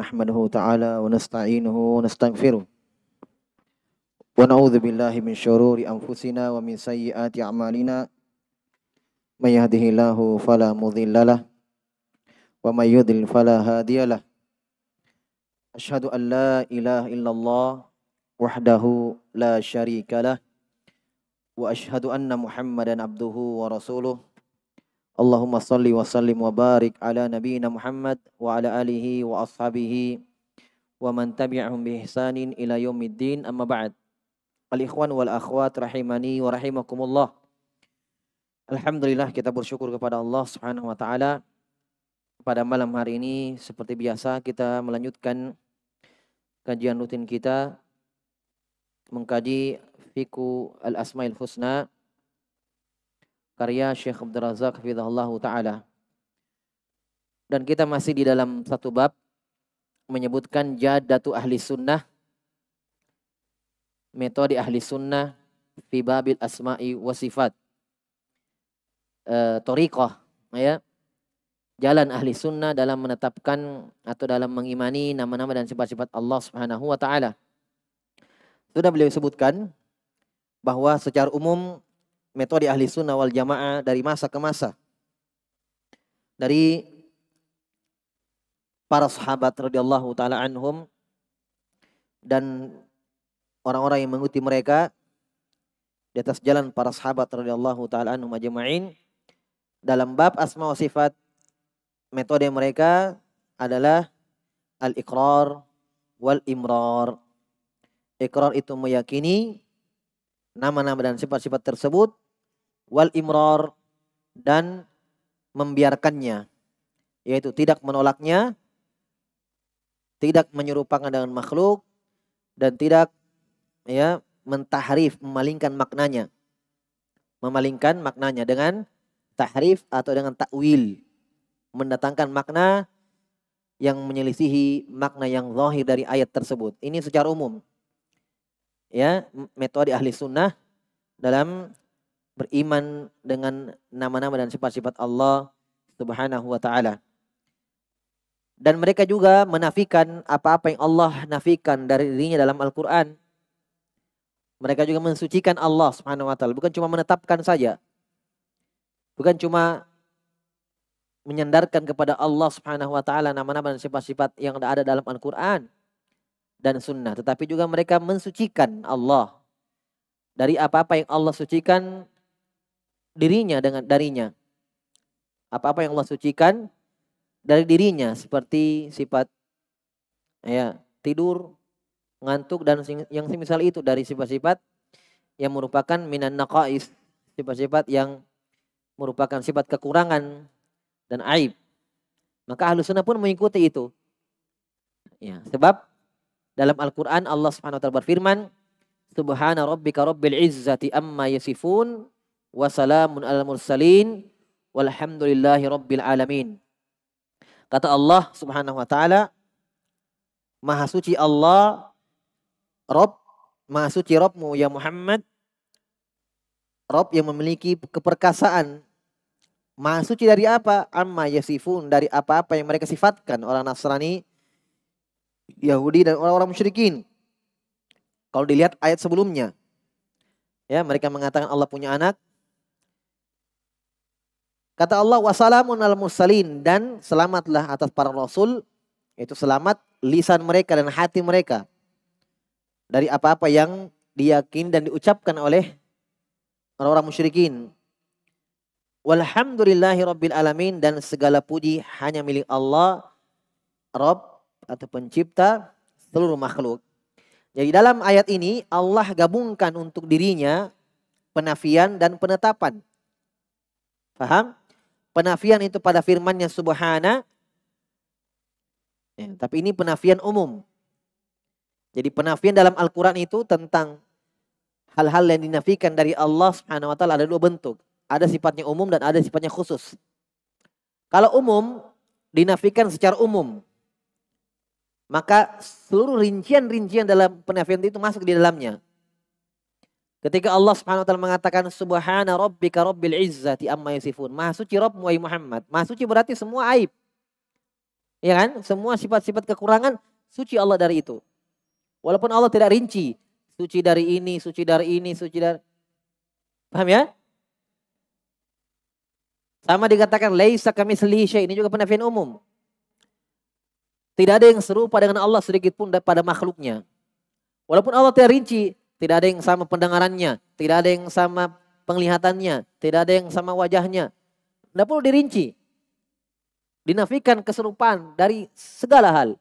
نحمده تعالى ونستعينه ونستغفره ونعوذ بالله من شرور أنفسنا ومن سيئات أعمالنا من يهده الله فلا مضل له ومن يضل فلا هادي له أشهد أن لا إله إلا الله وحده لا شريك له وأشهد أن محمدا عبده ورسوله Allahumma salli wa sallim wa barik ala nabiyyina Muhammad wa ala alihi wa ashabihi wa man tabi'ahum bi ihsanin ila yaumiddin amma ba'd. Al ikhwan wal akhwat rahimani wa rahimakumullah. Alhamdulillah kita bersyukur kepada Allah Subhanahu wa taala. Pada malam hari ini seperti biasa kita melanjutkan kajian rutin kita mengkaji fiku al asmaul husna karya Syekh Abdul Razak Fidahullah Ta'ala. Dan kita masih di dalam satu bab menyebutkan jadatu ahli sunnah, metode ahli sunnah, fi babil asma'i wa sifat. E, torikoh, ya. Jalan ahli sunnah dalam menetapkan atau dalam mengimani nama-nama dan sifat-sifat Allah Subhanahu wa taala. Sudah beliau sebutkan bahwa secara umum metode ahli sunnah wal jamaah dari masa ke masa. Dari para sahabat radhiyallahu taala anhum dan orang-orang yang mengikuti mereka di atas jalan para sahabat radhiyallahu taala anhum ajma'in dalam bab asma wa sifat metode mereka adalah al-iqrar wal imrar. Iqrar itu meyakini nama-nama dan sifat-sifat tersebut wal imror dan membiarkannya yaitu tidak menolaknya tidak menyerupakan dengan makhluk dan tidak ya mentahrif memalingkan maknanya memalingkan maknanya dengan tahrif atau dengan takwil mendatangkan makna yang menyelisihi makna yang zahir dari ayat tersebut ini secara umum ya metode ahli sunnah dalam beriman dengan nama-nama dan sifat-sifat Allah Subhanahu wa taala. Dan mereka juga menafikan apa-apa yang Allah nafikan dari dirinya dalam Al-Qur'an. Mereka juga mensucikan Allah Subhanahu wa taala, bukan cuma menetapkan saja. Bukan cuma menyandarkan kepada Allah Subhanahu wa taala nama-nama dan sifat-sifat yang ada dalam Al-Qur'an dan sunnah, tetapi juga mereka mensucikan Allah dari apa-apa yang Allah sucikan dirinya dengan darinya. Apa-apa yang Allah sucikan dari dirinya seperti sifat ya tidur, ngantuk dan yang semisal itu dari sifat-sifat yang merupakan minan naqais, sifat-sifat yang merupakan sifat kekurangan dan aib. Maka ahlu sunnah pun mengikuti itu. Ya, sebab dalam Al-Quran Allah subhanahu wa ta'ala berfirman, Subhana rabbika rabbil izzati amma yasifun Wassalamun al mursalin. Walhamdulillahi rabbil alamin. Kata Allah subhanahu wa ta'ala. Maha suci Allah. Rob. Maha suci Robmu ya Muhammad. Rob yang memiliki keperkasaan. Maha suci dari apa? Amma yasifun. Dari apa-apa yang mereka sifatkan. Orang Nasrani. Yahudi dan orang-orang musyrikin. Kalau dilihat ayat sebelumnya, ya mereka mengatakan Allah punya anak, Kata Allah wasalamun al mursalin dan selamatlah atas para rasul yaitu selamat lisan mereka dan hati mereka dari apa-apa yang diyakin dan diucapkan oleh orang-orang musyrikin. Walhamdulillahi rabbil alamin dan segala puji hanya milik Allah Rob atau pencipta seluruh makhluk. Jadi dalam ayat ini Allah gabungkan untuk dirinya penafian dan penetapan. Paham? penafian itu pada firmannya subhana. Ya, tapi ini penafian umum. Jadi penafian dalam Al-Quran itu tentang hal-hal yang dinafikan dari Allah subhanahu wa ta'ala ada dua bentuk. Ada sifatnya umum dan ada sifatnya khusus. Kalau umum, dinafikan secara umum. Maka seluruh rincian-rincian dalam penafian itu masuk di dalamnya. Ketika Allah Subhanahu wa taala mengatakan subhana rabbika rabbil izzati amma yasifun. Maha suci wahai Muhammad. Maha suci berarti semua aib. Ya kan? Semua sifat-sifat kekurangan suci Allah dari itu. Walaupun Allah tidak rinci, suci dari ini, suci dari ini, suci dari Paham ya? Sama dikatakan laisa kamitsli syai. Ini juga penafian umum. Tidak ada yang serupa dengan Allah sedikit pun pada makhluknya. Walaupun Allah tidak rinci, tidak ada yang sama pendengarannya, tidak ada yang sama penglihatannya, tidak ada yang sama wajahnya. Tidak perlu dirinci. Dinafikan keserupaan dari segala hal.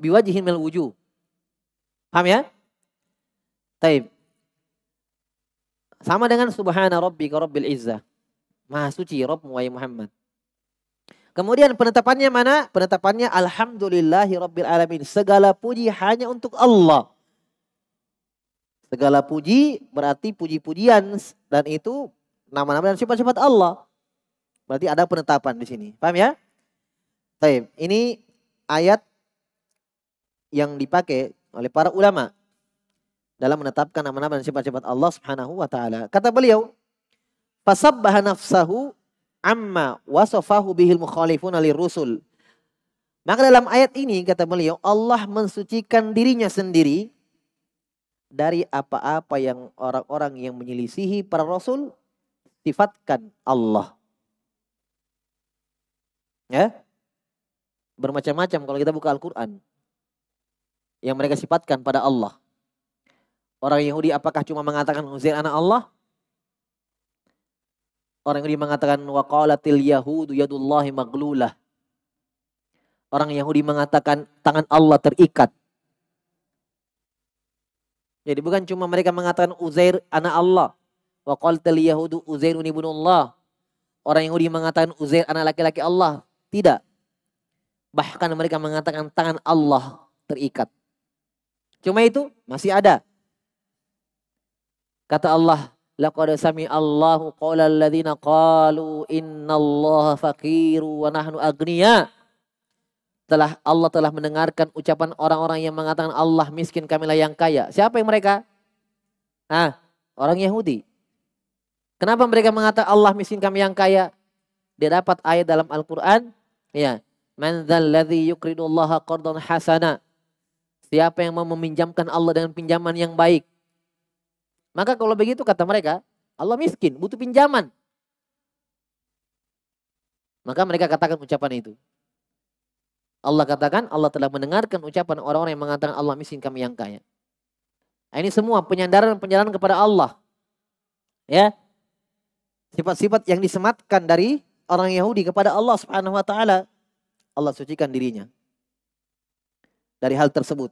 Biwajihin mil wujud. Paham ya? Taib. Sama dengan subhana ka rabbil izzah. Maha suci Rabb wahai Muhammad. Kemudian penetapannya mana? Penetapannya alhamdulillahi rabbil alamin. Segala puji hanya untuk Allah. Segala puji berarti puji-pujian dan itu nama-nama dan sifat-sifat Allah. Berarti ada penetapan di sini. Paham ya? Baik, ini ayat yang dipakai oleh para ulama dalam menetapkan nama-nama dan sifat-sifat Allah Subhanahu wa taala. Kata beliau, "Fasabbaha nafsahu amma wasafahu bihil mukhalifuna lirusul." Maka dalam ayat ini kata beliau, Allah mensucikan dirinya sendiri dari apa-apa yang orang-orang yang menyelisihi para rasul sifatkan Allah. Ya. Bermacam-macam kalau kita buka Al-Qur'an. Yang mereka sifatkan pada Allah. Orang Yahudi apakah cuma mengatakan Uzair anak Allah? Orang Yahudi mengatakan waqalatil yahudu yadullahi maglulah. Orang Yahudi mengatakan tangan Allah terikat. Jadi bukan cuma mereka mengatakan Uzair anak Allah. Wa qaltal yahudu Uzairun ibnullah. Orang Yahudi mengatakan Uzair anak laki-laki Allah. Tidak. Bahkan mereka mengatakan tangan Allah terikat. Cuma itu masih ada. Kata Allah, laqad sami Allahu qawla alladziina qalu innallaha faqiru wa nahnu agniya telah Allah telah mendengarkan ucapan orang-orang yang mengatakan Allah miskin kamilah yang kaya. Siapa yang mereka? Ah, orang Yahudi. Kenapa mereka mengatakan Allah miskin kami yang kaya? Dia dapat ayat dalam Al-Qur'an, ya. Man dzalladzi yuqridullaha qardan hasana. Siapa yang mau meminjamkan Allah dengan pinjaman yang baik? Maka kalau begitu kata mereka, Allah miskin, butuh pinjaman. Maka mereka katakan ucapan itu. Allah katakan Allah telah mendengarkan ucapan orang-orang yang mengatakan Allah miskin kami yang kaya. Nah, ini semua penyandaran penyandaran kepada Allah. Ya. Sifat-sifat yang disematkan dari orang Yahudi kepada Allah Subhanahu wa taala. Allah sucikan dirinya dari hal tersebut.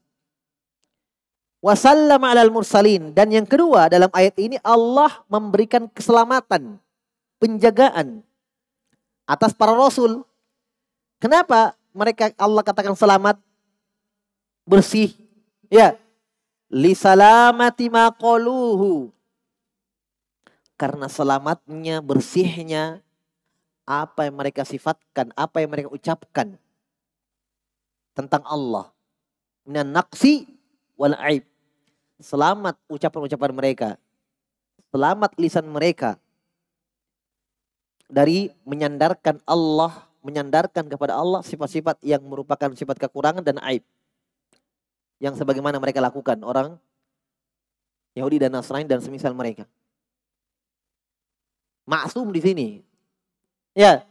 Wasallam alal mursalin dan yang kedua dalam ayat ini Allah memberikan keselamatan, penjagaan atas para rasul. Kenapa? mereka Allah katakan selamat bersih ya li salamati maqaluhu karena selamatnya bersihnya apa yang mereka sifatkan apa yang mereka ucapkan tentang Allah minan naqsi wal aib selamat ucapan-ucapan mereka selamat lisan mereka dari menyandarkan Allah menyandarkan kepada Allah sifat-sifat yang merupakan sifat kekurangan dan aib. Yang sebagaimana mereka lakukan orang Yahudi dan Nasrani dan semisal mereka. Maksum di sini. Ya.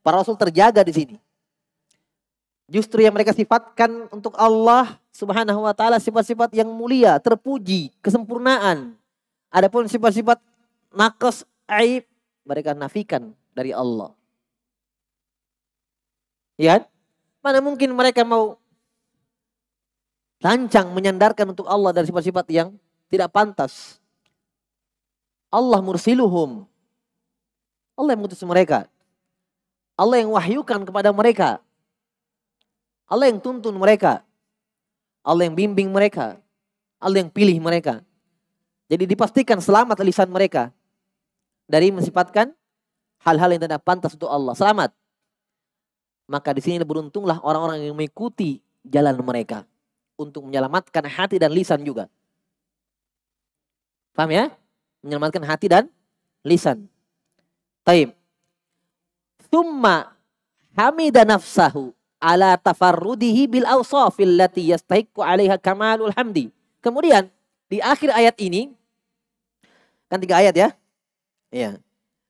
Para rasul terjaga di sini. Justru yang mereka sifatkan untuk Allah Subhanahu wa taala sifat-sifat yang mulia, terpuji, kesempurnaan. Adapun sifat-sifat nakes aib mereka nafikan dari Allah. Ya, mana mungkin mereka mau lancang menyandarkan untuk Allah dari sifat-sifat yang tidak pantas. Allah mursiluhum. Allah yang mengutus mereka. Allah yang wahyukan kepada mereka. Allah yang tuntun mereka. Allah yang bimbing mereka. Allah yang pilih mereka. Jadi dipastikan selamat lisan mereka dari mensifatkan hal-hal yang tidak pantas untuk Allah. Selamat. Maka di sini beruntunglah orang-orang yang mengikuti jalan mereka untuk menyelamatkan hati dan lisan juga. Paham ya? Menyelamatkan hati dan lisan. Taib. Thumma hamida nafsahu ala tafarrudihi bil awsafil lati yastahiqqu 'alaiha kamalul hamdi. Kemudian di akhir ayat ini kan tiga ayat ya. Iya.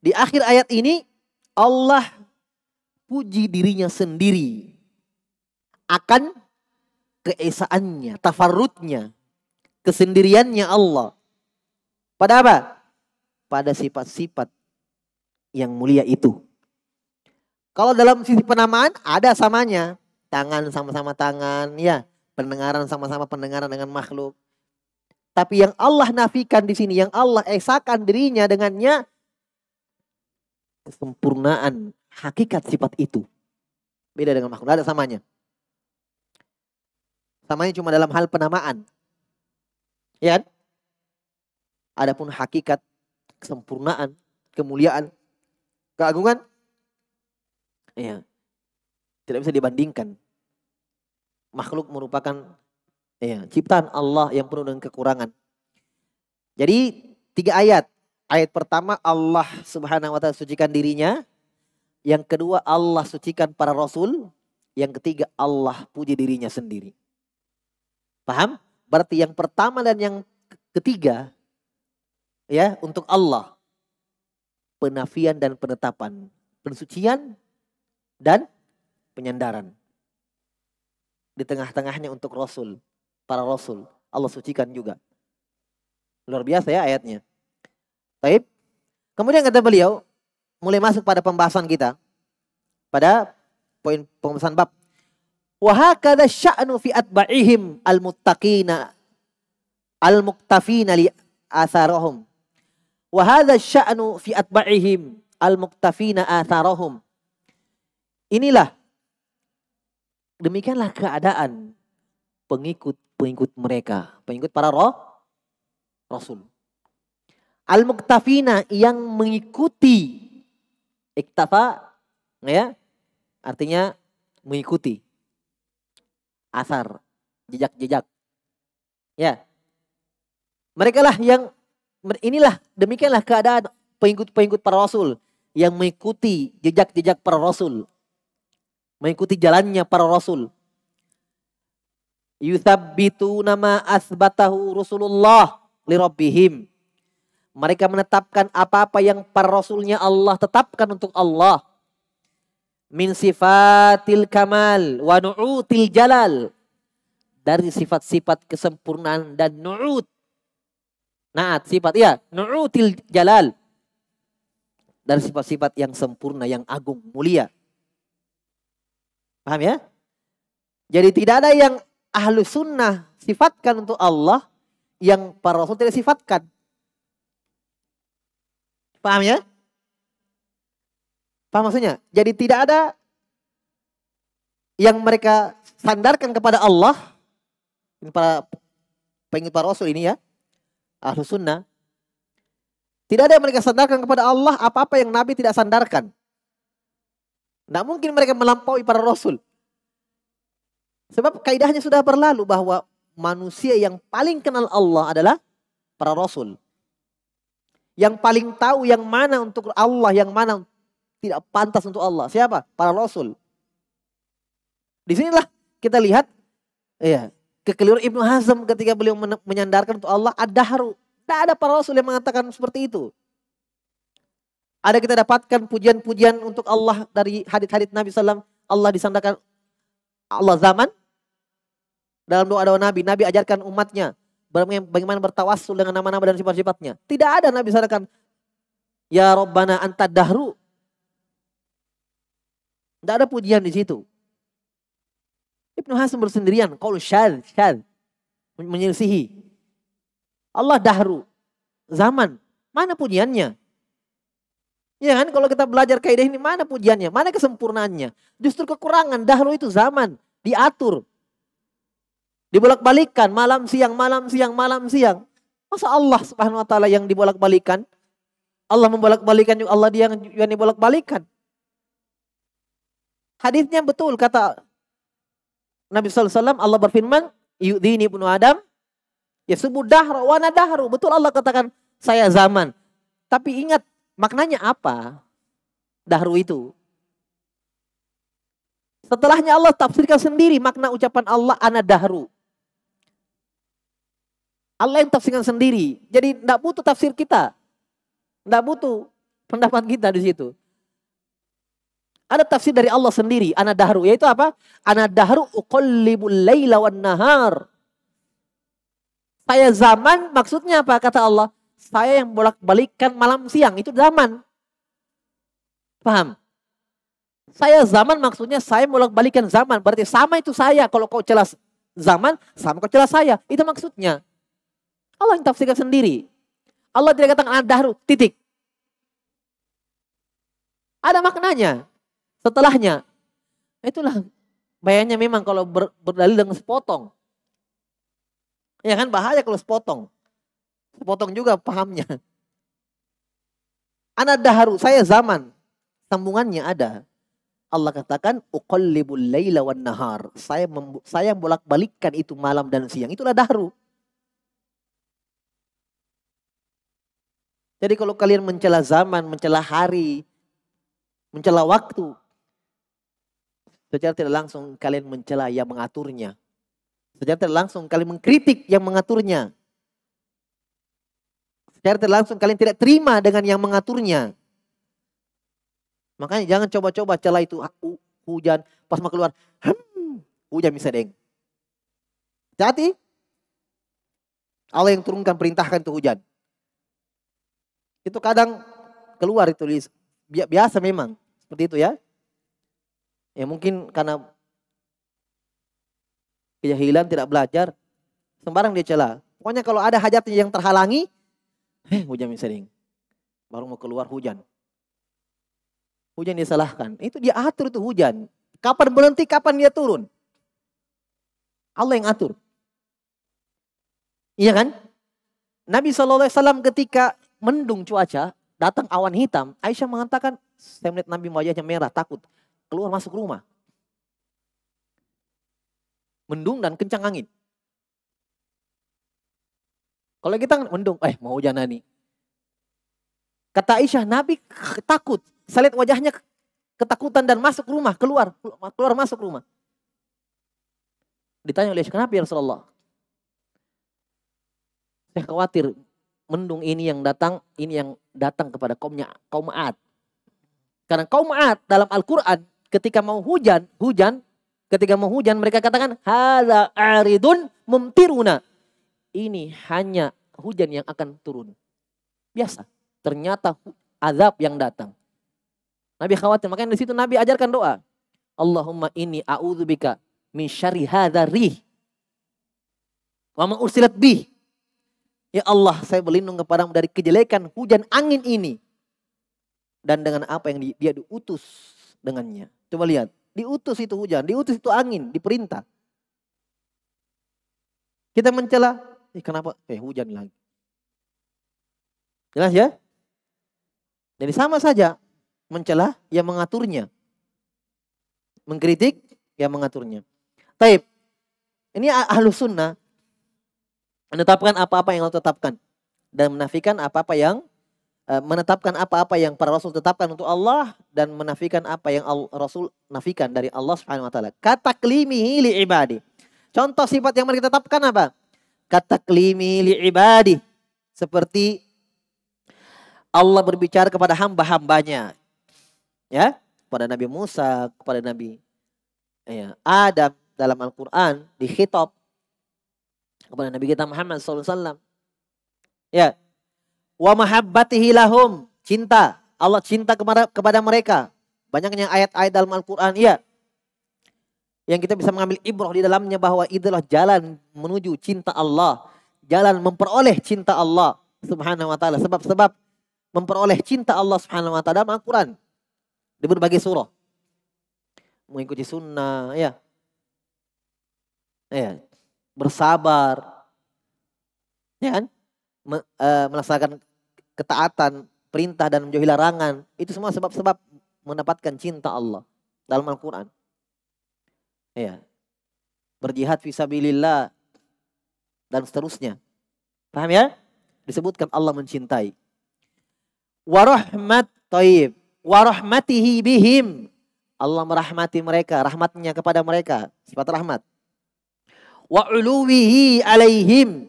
Di akhir ayat ini Allah puji dirinya sendiri akan keesaannya, tafarrutnya, kesendiriannya Allah. Pada apa? Pada sifat-sifat yang mulia itu. Kalau dalam sisi penamaan ada samanya. Tangan sama-sama tangan, ya. Pendengaran sama-sama pendengaran dengan makhluk. Tapi yang Allah nafikan di sini, yang Allah esakan dirinya dengannya kesempurnaan hakikat sifat itu. Beda dengan makhluk, ada samanya. Samanya cuma dalam hal penamaan. Ya kan? Adapun hakikat, kesempurnaan, kemuliaan, keagungan, ya, tidak bisa dibandingkan. Makhluk merupakan ya, ciptaan Allah yang penuh dengan kekurangan. Jadi tiga ayat. Ayat pertama Allah subhanahu wa ta'ala sucikan dirinya yang kedua Allah sucikan para rasul. Yang ketiga Allah puji dirinya sendiri. Paham? Berarti yang pertama dan yang ketiga ya untuk Allah penafian dan penetapan, pensucian dan penyandaran. Di tengah-tengahnya untuk rasul, para rasul Allah sucikan juga. Luar biasa ya ayatnya. Baik. Kemudian kata beliau, mulai masuk pada pembahasan kita. Pada poin pembahasan bab. Wahakada sya'nu fi atba'ihim al-muttaqina al-muktafina li atharahum. Wahada sya'nu fi atba'ihim al-muktafina atharahum. Inilah demikianlah keadaan pengikut-pengikut mereka, pengikut para roh rasul. Al-muktafina yang mengikuti Iktafa ya artinya mengikuti asar jejak-jejak. Ya. Mereka lah yang inilah demikianlah keadaan pengikut-pengikut para rasul yang mengikuti jejak-jejak para rasul. Mengikuti jalannya para rasul. Yuthabbitu nama asbatahu Rasulullah li rabbihim mereka menetapkan apa-apa yang para rasulnya Allah tetapkan untuk Allah. Min sifatil kamal wa nu'util jalal. Dari sifat-sifat kesempurnaan dan nu'ut. Naat, sifat. ya nu'util jalal. Dari sifat-sifat yang sempurna, yang agung, mulia. Paham ya? Jadi tidak ada yang ahlu sunnah sifatkan untuk Allah yang para rasul tidak sifatkan. Paham ya? Paham maksudnya? Jadi tidak ada yang mereka sandarkan kepada Allah ini para pengikut para rasul ini ya ahlu sunnah tidak ada yang mereka sandarkan kepada Allah apa-apa yang Nabi tidak sandarkan tidak mungkin mereka melampaui para rasul sebab kaidahnya sudah berlalu bahwa manusia yang paling kenal Allah adalah para rasul yang paling tahu yang mana untuk Allah, yang mana tidak pantas untuk Allah. Siapa? Para rasul. Di sinilah kita lihat ya, kekeliruan Ibnu Hazm ketika beliau menyandarkan untuk Allah ada haru Tidak ada para rasul yang mengatakan seperti itu. Ada kita dapatkan pujian-pujian untuk Allah dari hadit-hadit Nabi SAW. Allah disandarkan Allah zaman. Dalam doa-doa Nabi, Nabi ajarkan umatnya Bagaimana bertawasul dengan nama-nama dan sifat-sifatnya. Tidak ada Nabi sadarkan. Ya Rabbana anta dahru. Tidak ada pujian di situ. Ibnu Hasan bersendirian. Kalau syad, syad. Menyelisihi. Allah dahru. Zaman. Mana pujiannya? Ya kan kalau kita belajar kaidah ini mana pujiannya? Mana kesempurnaannya? Justru kekurangan dahru itu zaman diatur. Dibolak-balikkan malam siang, malam siang, malam siang. Masa Allah subhanahu wa ta'ala yang dibolak-balikan? Allah membolak-balikan juga Allah dia yang, yang dibolak-balikan. Hadisnya betul kata Nabi SAW Allah berfirman ini ibnu Adam Ya subuh dahru wana dahru. Betul Allah katakan saya zaman. Tapi ingat maknanya apa? Dahru itu. Setelahnya Allah tafsirkan sendiri makna ucapan Allah ana dahru. Allah yang tafsirkan sendiri. Jadi tidak butuh tafsir kita. Tidak butuh pendapat kita di situ. Ada tafsir dari Allah sendiri, ana dahru, yaitu apa? Ana dahru uqallibul layla wan nahar. Saya zaman maksudnya apa kata Allah? Saya yang bolak-balikkan malam siang, itu zaman. Paham? Saya zaman maksudnya saya bolak-balikkan zaman, berarti sama itu saya. Kalau kau jelas zaman, sama kau jelas saya. Itu maksudnya. Allah yang tafsirkan sendiri. Allah tidak katakan ada dahru titik. Ada maknanya. Setelahnya. Itulah bayangnya memang kalau ber, berdalil dengan sepotong. Ya kan bahaya kalau sepotong. Sepotong juga pahamnya. Anak daharu, saya zaman. Sambungannya ada. Allah katakan, Uqallibul layla nahar. Saya, saya bolak-balikkan itu malam dan siang. Itulah dahru. Jadi kalau kalian mencela zaman, mencela hari, mencela waktu, secara tidak langsung kalian mencela yang mengaturnya. Secara tidak langsung kalian mengkritik yang mengaturnya. Secara tidak langsung kalian tidak terima dengan yang mengaturnya. Makanya jangan coba-coba celah itu ah, uh, hujan pas mau keluar. Hmm, hujan bisa deng. Jadi Allah yang turunkan perintahkan itu hujan. Itu kadang keluar itu biasa memang seperti itu ya. Ya mungkin karena kejahilan tidak belajar sembarang dia celah. Pokoknya kalau ada hajat yang terhalangi, eh hujan sering. Baru mau keluar hujan. Hujan disalahkan. Itu dia atur itu hujan. Kapan berhenti, kapan dia turun. Allah yang atur. Iya kan? Nabi SAW ketika mendung cuaca, datang awan hitam, Aisyah mengatakan, saya melihat Nabi wajahnya merah, takut. Keluar masuk rumah. Mendung dan kencang angin. Kalau kita mendung, eh mau hujan nih. Kata Aisyah, Nabi takut. Saya lihat wajahnya ketakutan dan masuk rumah, keluar, keluar masuk rumah. Ditanya oleh Aisyah, kenapa ya Rasulullah? Saya khawatir mendung ini yang datang, ini yang datang kepada kaumnya kaum Ad. Karena kaum Ad dalam Al-Qur'an ketika mau hujan, hujan ketika mau hujan mereka katakan hala aridun mumtiruna. Ini hanya hujan yang akan turun. Biasa. Ternyata azab yang datang. Nabi khawatir, makanya di situ Nabi ajarkan doa. Allahumma ini a'udzubika min syarri hadzal Wa ma ursilat bih Ya Allah, saya berlindung kepadamu dari kejelekan hujan angin ini. Dan dengan apa yang dia diutus dengannya. Coba lihat, diutus itu hujan, diutus itu angin, diperintah. Kita mencela, eh kenapa? Eh hujan lagi. Jelas ya? Jadi sama saja mencela yang mengaturnya. Mengkritik yang mengaturnya. Taib. Ini ahlu sunnah menetapkan apa-apa yang Allah tetapkan dan menafikan apa-apa yang eh, menetapkan apa-apa yang para rasul tetapkan untuk Allah dan menafikan apa yang rasul nafikan dari Allah Subhanahu wa taala. kataklimi li ibadi. Contoh sifat yang mereka tetapkan apa? Kataklimi li ibadi. Seperti Allah berbicara kepada hamba-hambanya. Ya, kepada Nabi Musa, kepada Nabi ya, Adam dalam Al-Qur'an dikhitab kepada Nabi kita Muhammad SAW. Ya. Wa mahabbatihi lahum. Cinta. Allah cinta kepada kepada mereka. Banyaknya ayat-ayat dalam Al-Quran. Iya. Yang kita bisa mengambil ibrah di dalamnya bahwa itulah jalan menuju cinta Allah. Jalan memperoleh cinta Allah subhanahu wa ta'ala. Sebab-sebab memperoleh cinta Allah subhanahu wa ta'ala dalam Al-Quran. Di berbagai surah. Mengikuti sunnah. Ya. Ya, bersabar, ya kan? Me, e, melaksanakan ketaatan, perintah dan menjauhi larangan. Itu semua sebab-sebab mendapatkan cinta Allah dalam Al-Quran. Ya. Berjihad fisabilillah dan seterusnya. Paham ya? Disebutkan Allah mencintai. Warahmat taib. Warahmatihi bihim. Allah merahmati mereka, rahmatnya kepada mereka, sifat rahmat wa uluwihi alaihim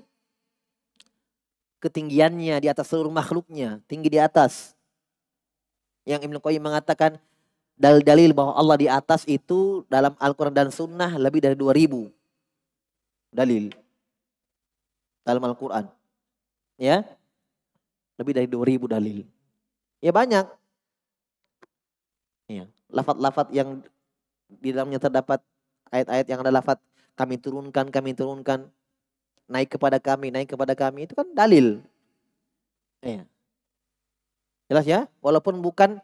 ketinggiannya di atas seluruh makhluknya, tinggi di atas. Yang Ibnu Qayyim mengatakan dalil-dalil bahwa Allah di atas itu dalam Al-Qur'an dan Sunnah lebih dari 2000 dalil dalam Al-Qur'an. Ya. Lebih dari 2000 dalil. Ya banyak. Ya, lafat-lafat yang di dalamnya terdapat ayat-ayat yang ada lafat kami turunkan, kami turunkan. Naik kepada kami, naik kepada kami. Itu kan dalil. Ya. Jelas ya? Walaupun bukan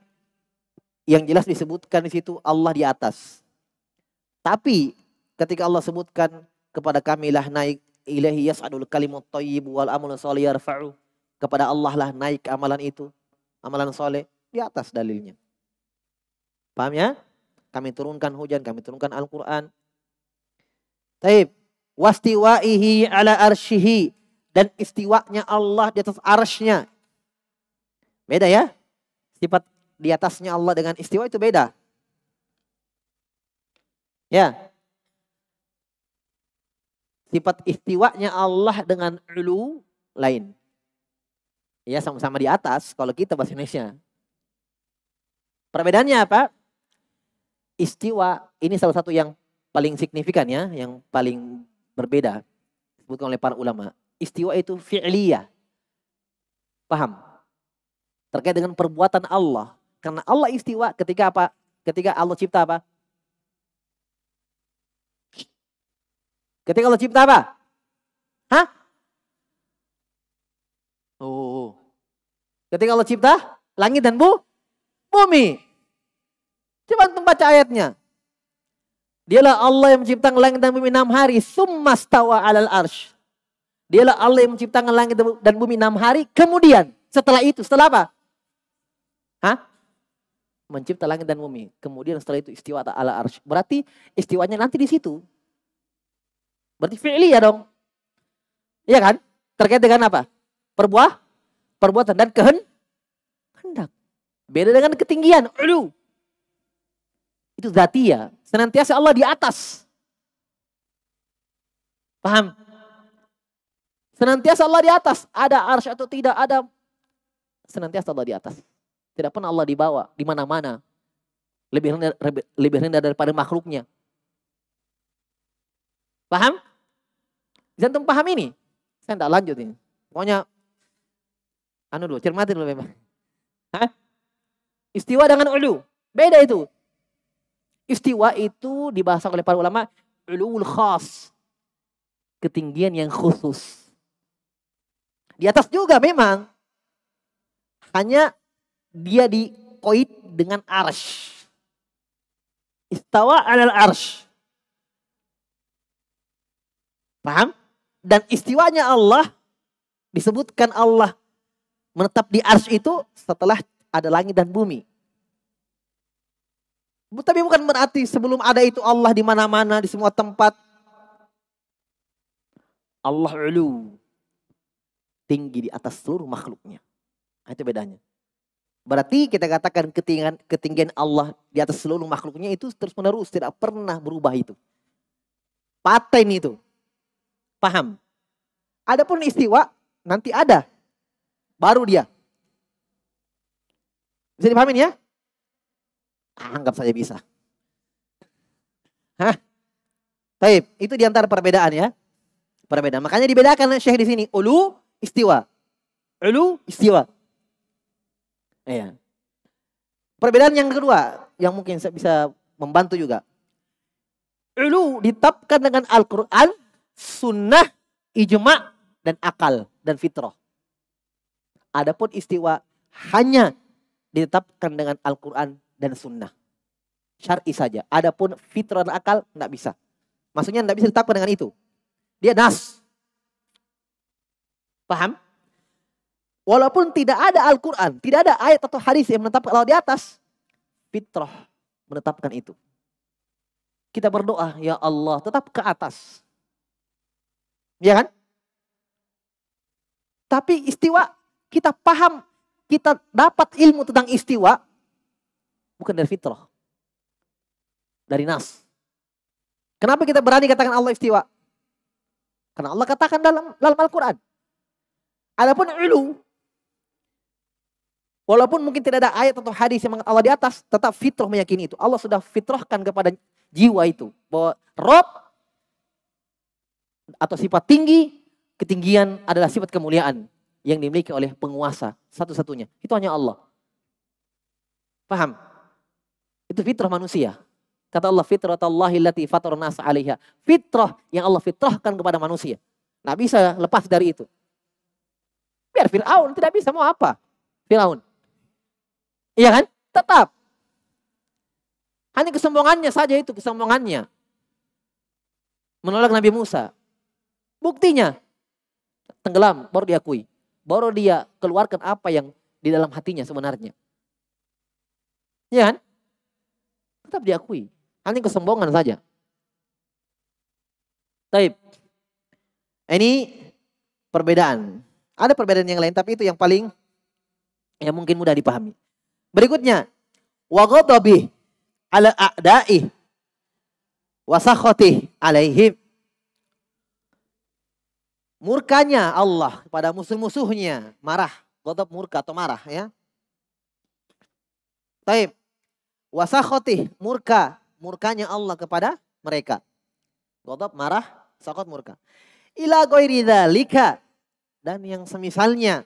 yang jelas disebutkan di situ Allah di atas. Tapi ketika Allah sebutkan kepada kami lah naik ilahi yas'adul kalimut thayyib wal amalun sholih yarfa'u. Kepada Allah lah naik amalan itu, amalan soleh di atas dalilnya. Paham ya? Kami turunkan hujan, kami turunkan Al-Qur'an Taib. Wastiwaihi ala arshihi. Dan istiwanya Allah di atas arshnya, Beda ya. Sifat di atasnya Allah dengan istiwa itu beda. Ya. Sifat istiwanya Allah dengan ulu lain. Ya sama-sama di atas kalau kita bahasa Indonesia. Perbedaannya apa? Istiwa ini salah satu yang paling signifikan ya, yang paling berbeda disebutkan oleh para ulama. Istiwa itu fi'liyah. Paham? Terkait dengan perbuatan Allah. Karena Allah istiwa ketika apa? Ketika Allah cipta apa? Ketika Allah cipta apa? Hah? Oh. Ketika Allah cipta langit dan bu, bumi. Coba antum baca ayatnya. Dialah Allah yang menciptakan langit dan bumi enam hari. Summa stawa alal arsh. Dialah Allah yang menciptakan langit dan bumi enam hari. Kemudian setelah itu, setelah apa? Hah? Mencipta langit dan bumi. Kemudian setelah itu istiwa ala arsh. Berarti istiwanya nanti di situ. Berarti fi'li ya dong. Iya kan? Terkait dengan apa? Perbuah, perbuatan dan kehen, kehendak. Beda dengan ketinggian. Aduh itu zatia. Ya, senantiasa Allah di atas. Paham? Senantiasa Allah di atas. Ada arsy atau tidak ada. Senantiasa Allah di atas. Tidak pernah Allah dibawa di mana-mana. Lebih rendah, lebih rendah daripada makhluknya. Paham? Jangan paham ini? Saya tidak lanjut ini. Pokoknya, anu dulu, cermati dulu memang. Hah? Istiwa dengan ulu. Beda itu. Istiwa itu dibahas oleh para ulama ulul khas. Ketinggian yang khusus. Di atas juga memang. Hanya dia dikoit dengan arsh. Istawa alal arsh. Paham? Dan istiwanya Allah disebutkan Allah menetap di arsh itu setelah ada langit dan bumi. Tapi bukan berarti sebelum ada itu Allah di mana-mana, di semua tempat. Allah ulu. Tinggi di atas seluruh makhluknya. Nah, itu bedanya. Berarti kita katakan ketinggian, ketinggian Allah di atas seluruh makhluknya itu terus menerus. Tidak pernah berubah itu. Paten itu. Paham? Adapun istiwa nanti ada. Baru dia. Bisa dipahamin ya? Anggap saja bisa. Hah? Taib itu diantara perbedaan ya. Perbedaan. Makanya dibedakan Syekh di sini. Ulu, istiwa. Ulu, istiwa. Iya. Perbedaan yang kedua yang mungkin bisa membantu juga. Ulu ditapkan dengan Al-Quran, sunnah, ijma' dan akal dan fitrah. Adapun istiwa hanya ditetapkan dengan Al-Quran dan sunnah. Syar'i saja. Adapun fitrah dan akal nggak bisa. Maksudnya nggak bisa ditakwa dengan itu. Dia nas. Paham? Walaupun tidak ada Al-Quran, tidak ada ayat atau hadis yang menetapkan kalau di atas, fitrah menetapkan itu. Kita berdoa, ya Allah, tetap ke atas. Ya kan? Tapi istiwa, kita paham, kita dapat ilmu tentang istiwa, bukan dari fitrah. Dari nas. Kenapa kita berani katakan Allah istiwa? Karena Allah katakan dalam dalam Al-Qur'an. Adapun ilu Walaupun mungkin tidak ada ayat atau hadis yang Allah di atas, tetap fitrah meyakini itu. Allah sudah fitrahkan kepada jiwa itu bahwa Rob atau sifat tinggi, ketinggian adalah sifat kemuliaan yang dimiliki oleh penguasa satu-satunya. Itu hanya Allah. Paham? Itu fitrah manusia. Kata Allah fitratallahi allati fatara nas 'alaiha. Fitrah yang Allah fitrahkan kepada manusia. Nah, bisa lepas dari itu. Biar Firaun tidak bisa mau apa? Firaun. Iya kan? Tetap. Hanya kesombongannya saja itu, kesombongannya. Menolak Nabi Musa. Buktinya tenggelam baru diakui. Baru dia keluarkan apa yang di dalam hatinya sebenarnya. Iya kan? tetap diakui. Hanya kesombongan saja. Taib. Ini perbedaan. Ada perbedaan yang lain tapi itu yang paling yang mungkin mudah dipahami. Berikutnya, wa ala a'da'i wa alaihim. Murkanya Allah kepada musuh-musuhnya, marah, ghadab murka atau marah ya. Taib. Wasakhotih, murka. Murkanya Allah kepada mereka. Godop, marah, sakot, murka. Ila lika dan yang semisalnya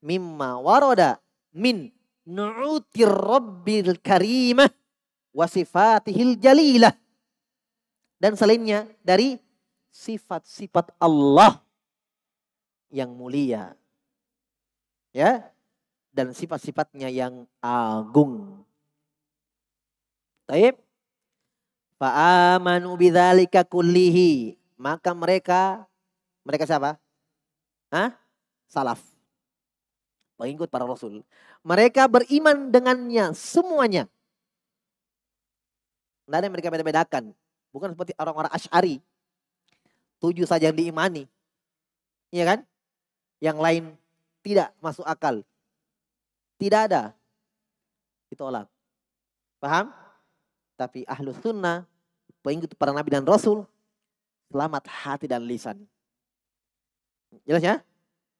mimma waroda min nu'utir rabbil karimah wasifatihil jalilah dan selainnya dari sifat-sifat Allah yang mulia ya dan sifat-sifatnya yang agung Taib. Fa'amanu bidzalika kullihi. Maka mereka mereka siapa? Hah? Salaf. Pengikut para rasul. Mereka beriman dengannya semuanya. Tidak ada yang mereka beda-bedakan. Bukan seperti orang-orang Ash'ari. Tujuh saja yang diimani. Iya kan? Yang lain tidak masuk akal. Tidak ada. Itu Ditolak. Paham? Tapi ahlu sunnah, pengikut para nabi dan rasul, selamat hati dan lisan. Jelas ya?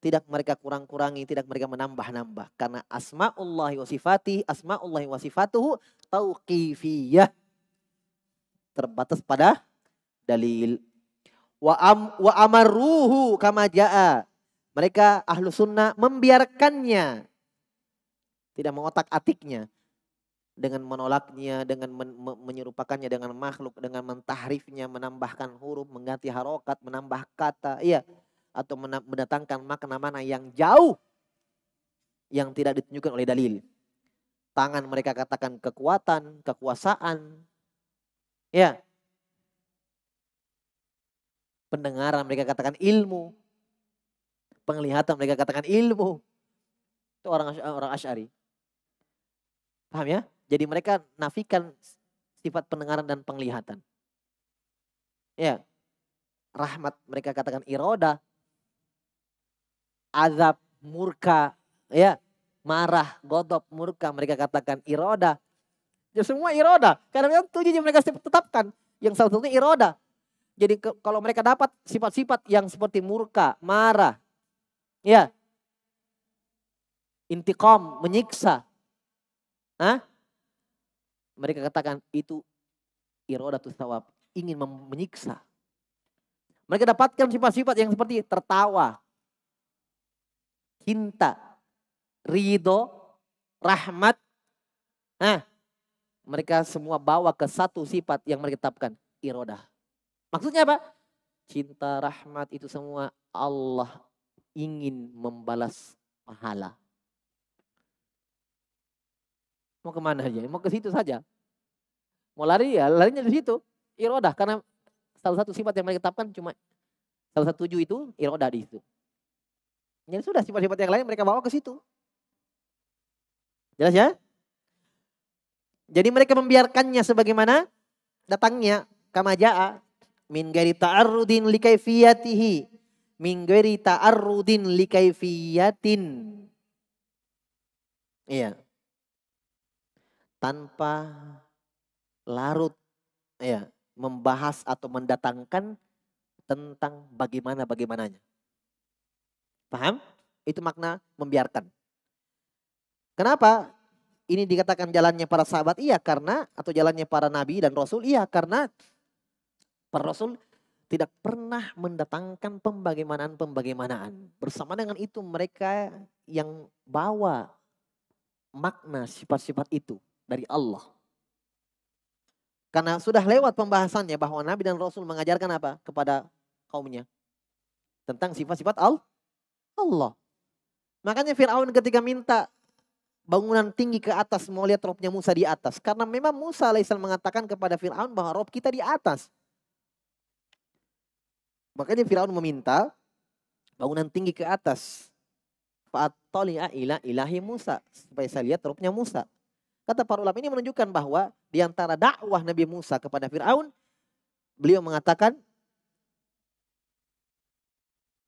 Tidak mereka kurang-kurangi, tidak mereka menambah-nambah. Karena asma'ullahi wa sifatih, asma'ullahi wa sifatuhu tauqifiyah. Terbatas pada dalil. Wa, am, wa amaruhu kama ja'a. Mereka ahlu sunnah membiarkannya. Tidak mengotak atiknya dengan menolaknya, dengan men menyerupakannya dengan makhluk, dengan mentahrifnya, menambahkan huruf, mengganti harokat, menambah kata, iya, atau mendatangkan makna mana yang jauh yang tidak ditunjukkan oleh dalil. Tangan mereka katakan kekuatan, kekuasaan, ya. Pendengaran mereka katakan ilmu, penglihatan mereka katakan ilmu. Itu orang orang ashari, Paham ya? Jadi mereka nafikan sifat pendengaran dan penglihatan. Ya. Rahmat mereka katakan iroda. Azab, murka, ya. Marah, godop, murka mereka katakan iroda. Ya semua iroda. Karena tujuh yang mereka tetapkan. Yang salah satunya iroda. Jadi ke, kalau mereka dapat sifat-sifat yang seperti murka, marah, ya, intikom, menyiksa, Hah? Mereka katakan itu irodatus sawab, ingin menyiksa. Mereka dapatkan sifat-sifat yang seperti tertawa, cinta, rido, rahmat. Nah, mereka semua bawa ke satu sifat yang mereka tetapkan, Iroda. Maksudnya apa? Cinta, rahmat itu semua Allah ingin membalas pahala. Mau kemana aja? Mau ke situ saja. Mau lari ya larinya di situ. Iroda, karena salah satu sifat yang mereka tetapkan cuma salah satu tujuh itu iroda di situ. Jadi sudah sifat-sifat yang lain mereka bawa ke situ. Jelas ya? Jadi mereka membiarkannya sebagaimana datangnya kamajaa min gairi ta'arrudin likaifiyatihi min gairi ta'arrudin likaifiyatin. Iya tanpa larut ya membahas atau mendatangkan tentang bagaimana bagaimananya. Paham? Itu makna membiarkan. Kenapa ini dikatakan jalannya para sahabat? Iya karena atau jalannya para nabi dan rasul? Iya karena para rasul tidak pernah mendatangkan pembagaimanaan-pembagaimanaan. Bersama dengan itu mereka yang bawa makna sifat-sifat itu dari Allah. Karena sudah lewat pembahasannya bahwa Nabi dan Rasul mengajarkan apa kepada kaumnya tentang sifat-sifat Allah. Makanya Fir'aun ketika minta bangunan tinggi ke atas mau lihat robnya Musa di atas. Karena memang Musa alaihissalam mengatakan kepada Fir'aun bahwa rob kita di atas. Makanya Fir'aun meminta bangunan tinggi ke atas. Fa'at ila ilahi Musa. Supaya saya lihat robnya Musa. Kata para ulama ini menunjukkan bahwa di antara dakwah Nabi Musa kepada Firaun, beliau mengatakan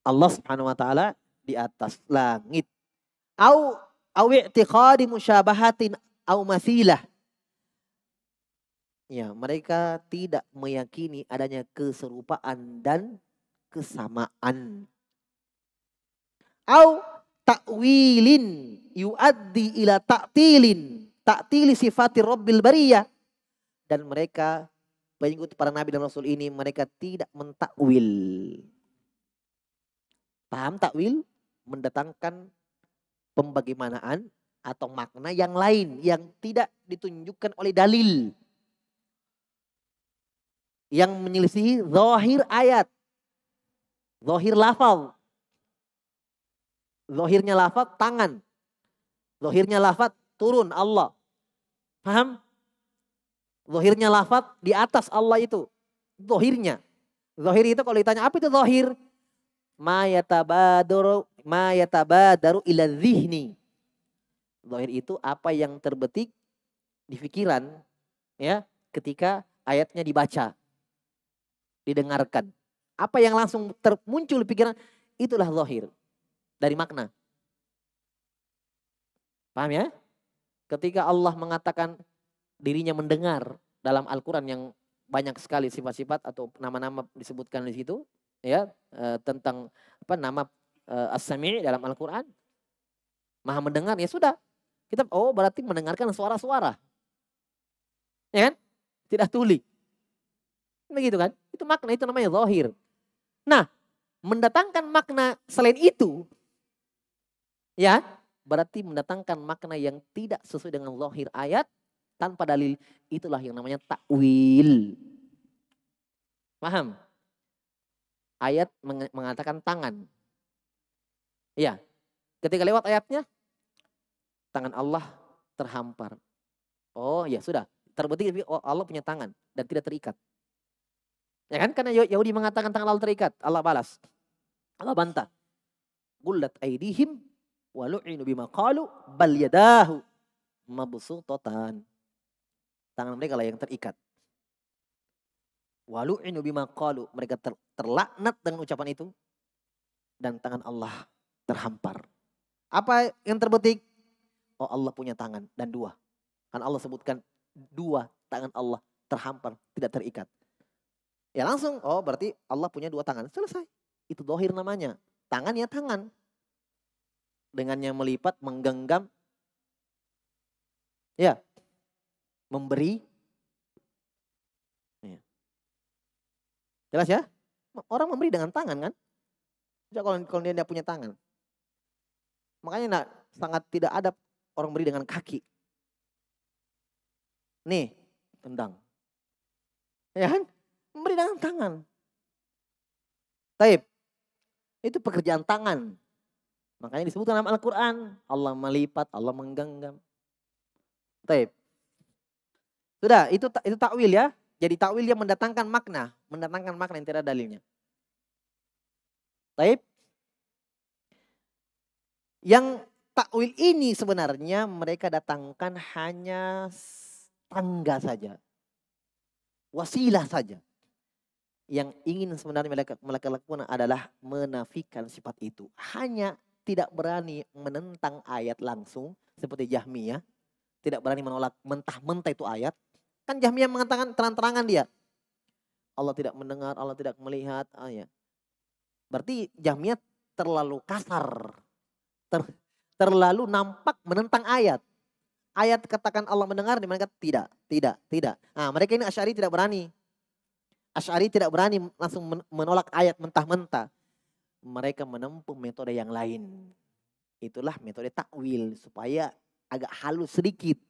Allah Subhanahu wa taala di atas langit. Au au i'tiqadi musyabahatin au masilah. Ya, mereka tidak meyakini adanya keserupaan dan kesamaan. Au ta'wilin yuaddi ila ta'tilin taktili sifati Rabbil bariyah. Dan mereka pengikut para nabi dan rasul ini mereka tidak mentakwil. Paham takwil? Mendatangkan pembagaimanaan atau makna yang lain yang tidak ditunjukkan oleh dalil. Yang menyelisihi zahir ayat. Zahir lafal. Zahirnya lafal tangan. Zahirnya lafal turun Allah. Paham? Zohirnya lafat di atas Allah itu. Zohirnya. Zohir itu kalau ditanya apa itu zohir? Ma yatabadaru, ma yatabadaru ila zihni. Zohir itu apa yang terbetik di pikiran ya ketika ayatnya dibaca didengarkan apa yang langsung termuncul di pikiran itulah zohir dari makna paham ya Ketika Allah mengatakan dirinya mendengar dalam Al-Quran yang banyak sekali sifat-sifat atau nama-nama disebutkan di situ ya e, tentang apa nama e, as-sami' dalam Al-Qur'an maha mendengar ya sudah kita oh berarti mendengarkan suara-suara ya kan tidak tuli begitu kan itu makna itu namanya zahir nah mendatangkan makna selain itu ya berarti mendatangkan makna yang tidak sesuai dengan lohir ayat tanpa dalil itulah yang namanya takwil. Paham? Ayat mengatakan tangan. Ya. Ketika lewat ayatnya tangan Allah terhampar. Oh ya sudah, terbukti oh, Allah punya tangan dan tidak terikat. Ya kan? Karena Yahudi mengatakan tangan Allah terikat, Allah balas. Allah bantah. Gullat aidihim Walu'inu bima qalu bal yadahu mabsutatan. Tangan mereka lah yang terikat. Walu'inu bima qalu mereka ter, terlaknat dengan ucapan itu dan tangan Allah terhampar. Apa yang terbetik? Oh Allah punya tangan dan dua. Kan Allah sebutkan dua tangan Allah terhampar, tidak terikat. Ya langsung, oh berarti Allah punya dua tangan. Selesai. Itu dohir namanya. Tangan ya tangan dengan yang melipat, menggenggam. Ya. Memberi. Ya. Jelas ya? Orang memberi dengan tangan kan? kalau, kalau dia tidak punya tangan. Makanya nah, sangat tidak ada orang beri dengan kaki. Nih, tendang. Ya kan? Memberi dengan tangan. Taib. Itu pekerjaan tangan. Makanya disebutkan dalam Al-Quran. Allah melipat, Allah menggenggam. Taib. Sudah, itu itu takwil ya. Jadi takwil yang mendatangkan makna, mendatangkan makna yang tidak dalilnya. Taib. Yang takwil ini sebenarnya mereka datangkan hanya tangga saja. Wasilah saja. Yang ingin sebenarnya mereka, mereka lakukan adalah menafikan sifat itu. Hanya tidak berani menentang ayat langsung seperti Jahmiyah, tidak berani menolak mentah-mentah itu ayat. Kan Jahmiyah mengatakan terang-terangan dia. Allah tidak mendengar, Allah tidak melihat. Ah, ya. Berarti Jahmiyah terlalu kasar. Ter, terlalu nampak menentang ayat. Ayat katakan Allah mendengar, mereka tidak, tidak, tidak. Nah, mereka ini Asyari tidak berani. Asyari tidak berani langsung menolak ayat mentah-mentah mereka menempuh metode yang lain. Itulah metode takwil supaya agak halus sedikit.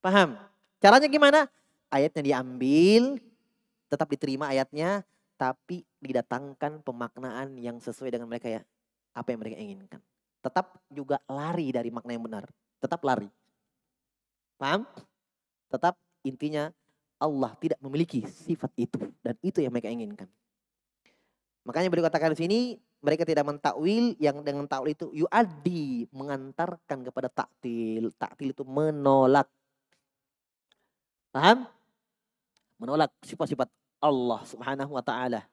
Paham? Caranya gimana? Ayatnya diambil, tetap diterima ayatnya, tapi didatangkan pemaknaan yang sesuai dengan mereka ya. Apa yang mereka inginkan. Tetap juga lari dari makna yang benar. Tetap lari. Paham? Tetap intinya Allah tidak memiliki sifat itu. Dan itu yang mereka inginkan. Makanya beliau katakan di sini mereka tidak mentakwil yang dengan takwil itu yuadi mengantarkan kepada taktil. Taktil itu menolak. Paham? Menolak sifat-sifat Allah Subhanahu wa taala.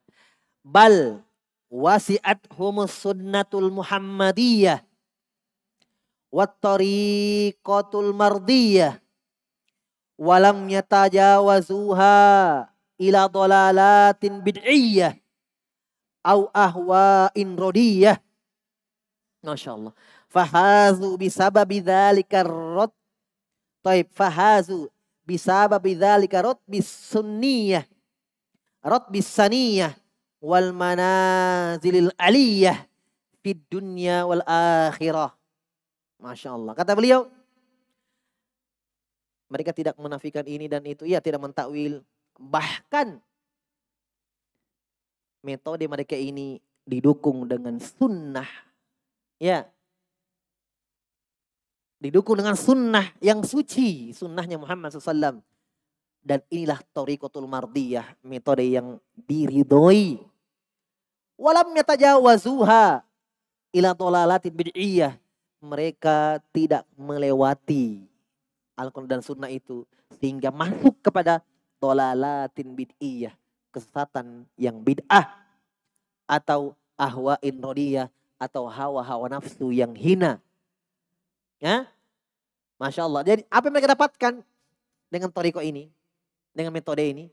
Bal wasiat humus sunnatul muhammadiyah wat tariqatul mardiyah walam yatajawazuha ila dalalatin bid'iyah au ahwa rodiyah. Masya Allah. Fahazu bisababi dzalika rot. Taib fahazu bisababi dzalika rot sunniyah. Rot bisaniyah wal manazilil aliyah di dunia wal akhirah. Masya Allah. Kata beliau, mereka tidak menafikan ini dan itu. Ia tidak mentakwil. Bahkan metode mereka ini didukung dengan sunnah. Ya. Didukung dengan sunnah yang suci. Sunnahnya Muhammad SAW. Dan inilah Torikotul Mardiyah. Metode yang diridhoi. Walam yatajawazuha ila tolalatin bid'iyah. Mereka tidak melewati Al-Quran dan Sunnah itu. Sehingga masuk kepada tolalatin bid'iyah kesesatan yang bid'ah atau ahwa inrodiyah atau hawa-hawa nafsu yang hina. Ya? Masya Allah. Jadi apa yang mereka dapatkan dengan toriko ini, dengan metode ini?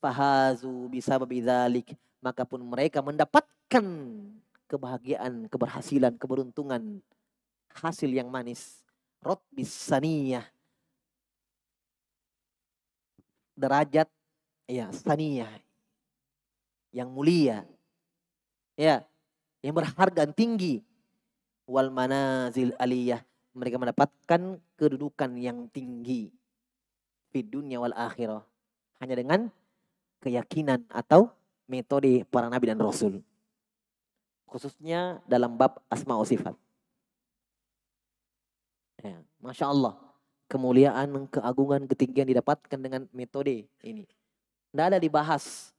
Fahazu bisa berbidalik. Maka pun mereka mendapatkan kebahagiaan, keberhasilan, keberuntungan. Hasil yang manis. Rot bisaniyah. Derajat ya saniyah yang mulia. Ya, yang berharga dan tinggi. Wal manazil aliyah. Mereka mendapatkan kedudukan yang tinggi. Di dunia wal akhirah. Hanya dengan keyakinan atau metode para nabi dan rasul. Khususnya dalam bab asma wa sifat. Ya, Masya Allah. Kemuliaan, keagungan, ketinggian didapatkan dengan metode ini. Tidak ada dibahas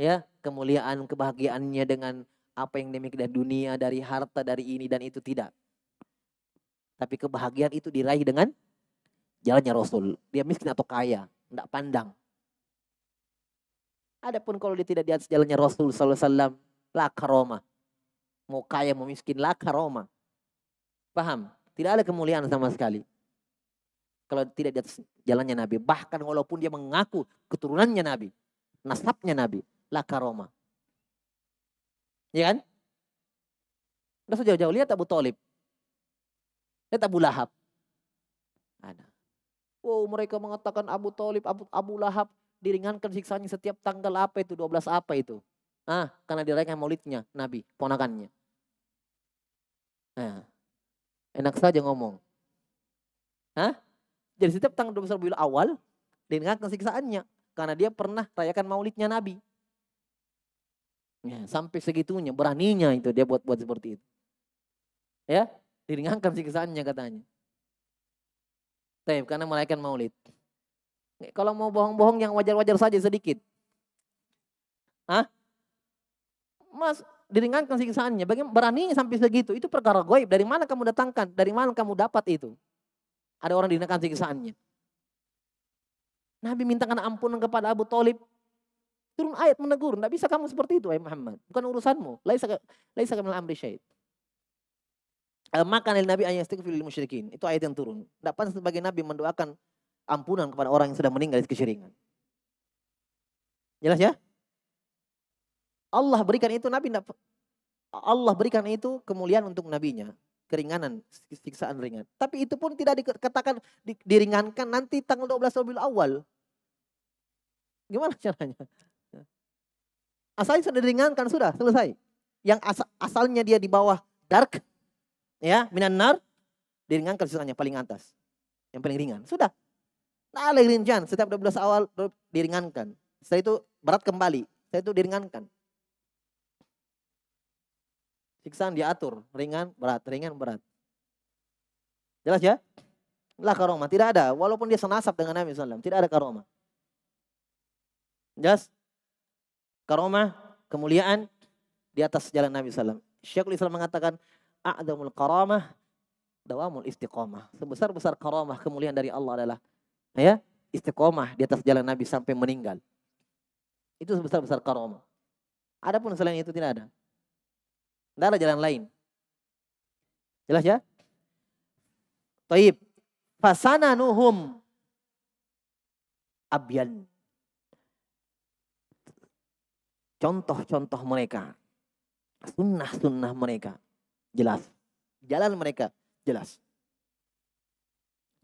ya kemuliaan kebahagiaannya dengan apa yang demi dari dunia, dari harta, dari ini dan itu tidak. Tapi kebahagiaan itu diraih dengan jalannya Rasul. Dia miskin atau kaya, tidak pandang. Adapun kalau dia tidak di atas jalannya Rasul saw, laka Roma. Mau kaya, mau miskin, laka Roma. Paham? Tidak ada kemuliaan sama sekali. Kalau tidak di atas jalannya Nabi. Bahkan walaupun dia mengaku keturunannya Nabi. Nasabnya Nabi lakaroma. Ya kan? Udah sejauh-jauh lihat Abu Talib. Lihat Abu Lahab. Ada. Wow mereka mengatakan Abu Talib, Abu, Abu Lahab diringankan siksaannya setiap tanggal apa itu, 12 apa itu. Ah, karena dirayakan maulidnya Nabi, ponakannya. Nah, enak saja ngomong. Hah? Jadi setiap tanggal 12 awal diringankan siksaannya karena dia pernah rayakan maulidnya Nabi. Ya, sampai segitunya, beraninya itu dia buat-buat seperti itu. Ya, diringankan siksaannya katanya. Tapi karena malaikat maulid. Kalau mau bohong-bohong yang wajar-wajar saja sedikit. Hah? Mas, diringankan siksaannya. Bagaimana beraninya sampai segitu? Itu perkara goib. Dari mana kamu datangkan? Dari mana kamu dapat itu? Ada orang diringankan siksaannya. Nabi mintakan ampunan kepada Abu Talib. Turun ayat menegur, tidak bisa kamu seperti itu, ayah Muhammad. Bukan urusanmu. Laisa kamil amri syait. Eh, Makanil Nabi ayat istighfir lil musyrikin. Itu ayat yang turun. Tidak pantas sebagai Nabi mendoakan ampunan kepada orang yang sudah meninggal di kesyirikan. Jelas ya? Allah berikan itu Nabi tidak Allah berikan itu kemuliaan untuk nabinya, keringanan, siksaan ringan. Tapi itu pun tidak dikatakan diringankan nanti tanggal 12 Rabiul Awal. Gimana caranya? Asalnya sudah diringankan sudah selesai. Yang as asalnya dia di bawah dark ya minanar diringankan sisanya paling atas. Yang paling ringan. Sudah. Nah, rinjan setiap 12 awal diringankan. Setelah itu berat kembali. Setelah itu diringankan. Siksaan diatur, ringan, berat, ringan, berat. Jelas ya? Lah karoma tidak ada. Walaupun dia senasab dengan Nabi SAW, tidak ada karoma Jelas? karomah, kemuliaan di atas jalan Nabi SAW. Syekhul Islam mengatakan, A'damul karamah, dawamul istiqomah. Sebesar-besar karamah kemuliaan dari Allah adalah ya istiqomah di atas jalan Nabi sampai meninggal. Itu sebesar-besar karamah. Adapun selain itu tidak ada. Tidak ada jalan lain. Jelas ya? Taib. nuhum, abyan. contoh-contoh mereka, sunnah-sunnah mereka jelas, jalan mereka jelas.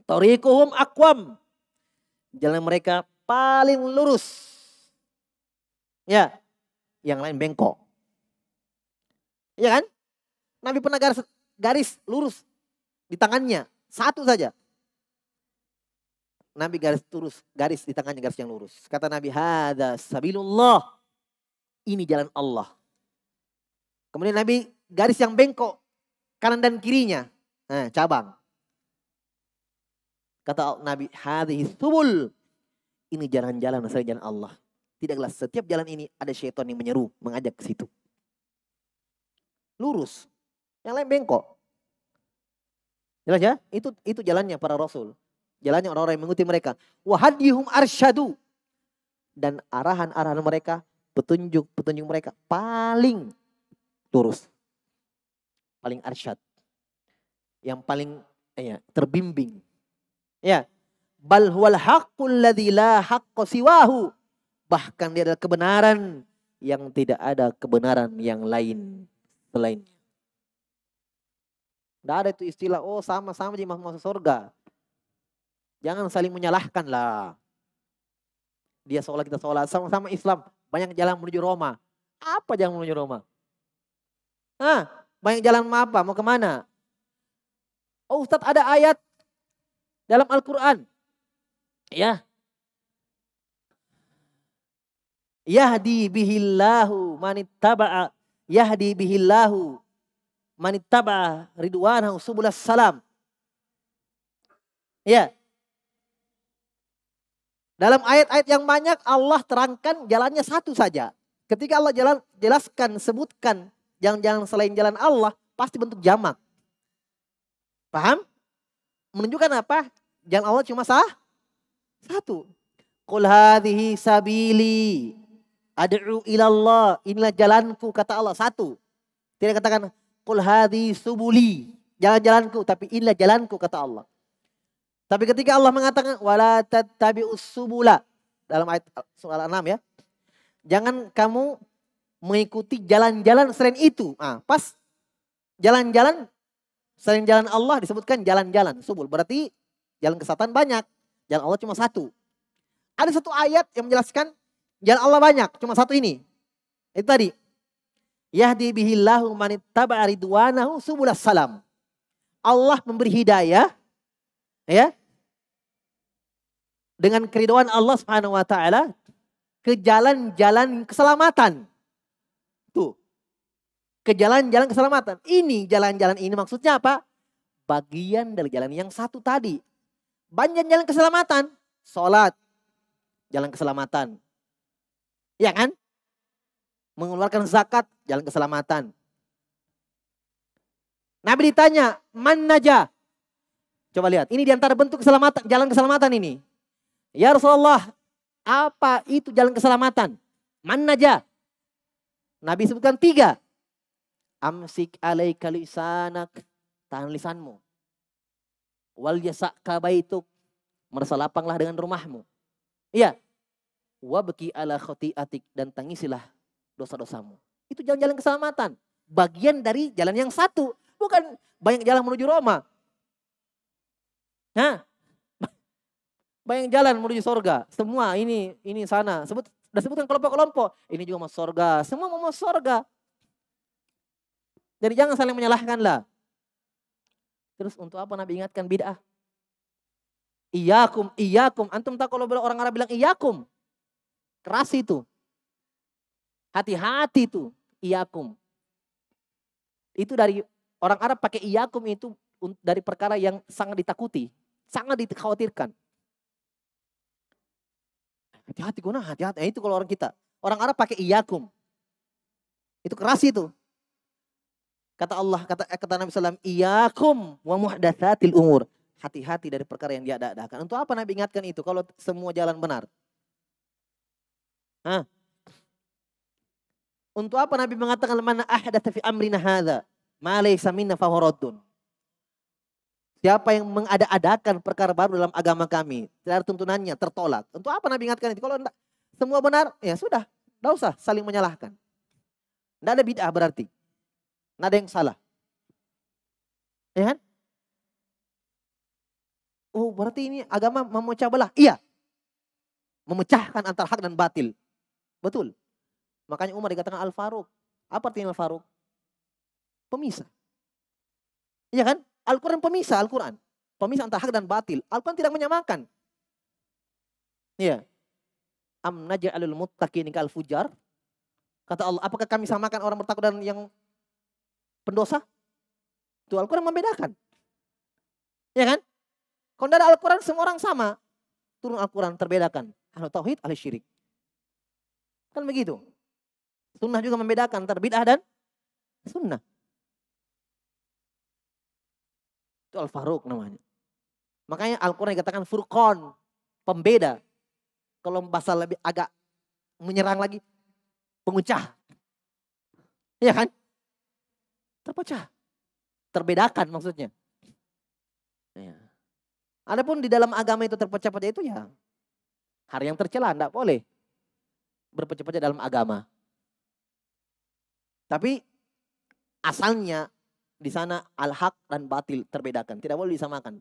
Torikuhum akwam, jalan mereka paling lurus. Ya, yang lain bengkok. Ya kan? Nabi pernah garis, garis lurus di tangannya, satu saja. Nabi garis lurus, garis di tangannya garis yang lurus. Kata Nabi, "Hada sabilullah." Ini jalan Allah. Kemudian Nabi garis yang bengkok kanan dan kirinya. Nah, cabang. Kata Nabi, hadhihi subul. Ini jalan-jalan saya jalan Allah. Tidaklah setiap jalan ini ada syaitan yang menyeru, mengajak ke situ. Lurus. Yang lain bengkok. Jelas ya? Itu itu jalannya para rasul. Jalannya orang-orang yang mengikuti mereka. Wahadihum arsyadu. Dan arahan-arahan mereka petunjuk petunjuk mereka paling lurus paling arsyad yang paling ya, terbimbing ya bal huwal haqqul ladzi la haqqo siwahu bahkan dia adalah kebenaran yang tidak ada kebenaran yang lain selain tidak ada itu istilah oh sama-sama jadi masuk surga jangan saling menyalahkan lah dia sholat kita sholat sama-sama Islam banyak jalan menuju Roma. Apa jalan menuju Roma? Hah? Banyak jalan mau apa? Mau kemana? Oh Ustaz ada ayat dalam Al-Quran. Ya. Yahdi bihillahu manittaba'a. Yahdi bihillahu manittaba'a ridwanahu subulas salam. Ya. Dalam ayat-ayat yang banyak Allah terangkan jalannya satu saja. Ketika Allah jalan, jelaskan, sebutkan jalan-jalan selain jalan Allah, pasti bentuk jamak. Paham? Menunjukkan apa? Jalan Allah cuma sah? Satu. Qul hadhihi sabili ad'u ilallah. Inilah jalanku kata Allah. Satu. Tidak katakan qul hadhi subuli. Jalan-jalanku. Tapi inilah jalanku kata Allah. Tapi ketika Allah mengatakan wala tattabi'us subula dalam ayat surah 6 ya. Jangan kamu mengikuti jalan-jalan selain itu. Ah, pas jalan-jalan selain jalan Allah disebutkan jalan-jalan subul. Berarti jalan kesatan banyak. Jalan Allah cuma satu. Ada satu ayat yang menjelaskan jalan Allah banyak, cuma satu ini. Itu tadi. Yahdi bihillahu manittaba'a ridwanahu subulas salam. Allah memberi hidayah Ya. Dengan keridhaan Allah Subhanahu wa taala ke jalan-jalan keselamatan. Tuh. Ke jalan-jalan keselamatan. Ini jalan-jalan ini maksudnya apa? Bagian dari jalan yang satu tadi. Banyak jalan keselamatan. sholat Jalan keselamatan. Ya kan? Mengeluarkan zakat, jalan keselamatan. Nabi ditanya, man najah? Coba lihat, ini diantara bentuk keselamatan, jalan keselamatan ini. Ya Rasulullah, apa itu jalan keselamatan? Mana aja? Nabi sebutkan tiga. Amsik alaika lisanak, tahan lisanmu. Wal itu merasa lapanglah dengan rumahmu. Iya. Wabki ala atik dan tangisilah dosa-dosamu. Itu jalan-jalan keselamatan. Bagian dari jalan yang satu. Bukan banyak jalan menuju Roma Hah? Bayang jalan menuju sorga. Semua ini, ini sana. Sebut, udah sebutkan kelompok-kelompok. Ini juga mau sorga. Semua mau mau sorga. Jadi jangan saling menyalahkan lah. Terus untuk apa Nabi ingatkan bid'ah? Iyakum, iyakum. Antum tak kalau orang Arab bilang iyakum. Keras itu. Hati-hati itu. Iyakum. Itu dari orang Arab pakai iyakum itu dari perkara yang sangat ditakuti sangat dikhawatirkan. Hati-hati guna, hati-hati. Eh, itu kalau orang kita. Orang Arab pakai iyakum. Itu keras itu. Kata Allah, kata eh, kata Nabi saw iyakum wa muhdathatil umur. Hati-hati dari perkara yang dia diadakan. Untuk apa Nabi ingatkan itu kalau semua jalan benar? Hah? Untuk apa Nabi mengatakan mana ahdatsa fi amrina hadza ma laysa minna fahuradun? Siapa yang mengada-adakan perkara baru dalam agama kami, tidak ada tuntunannya, tertolak. Untuk apa Nabi ingatkan itu? Kalau enggak, semua benar, ya sudah, tidak usah saling menyalahkan. Tidak ada bid'ah berarti. Tidak ada yang salah. Ya kan? Oh berarti ini agama memecah belah. Iya. Memecahkan antara hak dan batil. Betul. Makanya Umar dikatakan Al-Faruq. Apa artinya Al-Faruq? Pemisah. Iya kan? Al-Quran pemisah, Al-Quran. Pemisah antara hak dan batil. Al-Quran tidak menyamakan. Iya. Am naja'alul muttaqin kal fujar? Kata Allah, apakah kami samakan orang bertakwa dan yang pendosa? Itu Al-Quran membedakan. Ya kan? Kalau tidak ada Al-Quran, semua orang sama. Turun Al-Quran, terbedakan. Ahlu Tauhid, ahli syirik. Kan begitu. Sunnah juga membedakan antara bid'ah dan sunnah. Itu Al-Faruq namanya. Makanya Al-Quran dikatakan Furqon, pembeda. Kalau bahasa lebih agak menyerang lagi, pengucah. Iya kan? Terpecah. Terbedakan maksudnya. Ya. Adapun di dalam agama itu terpecah-pecah itu ya hari yang tercela tidak boleh berpecah-pecah dalam agama. Tapi asalnya di sana al-haq dan batil terbedakan, tidak boleh disamakan.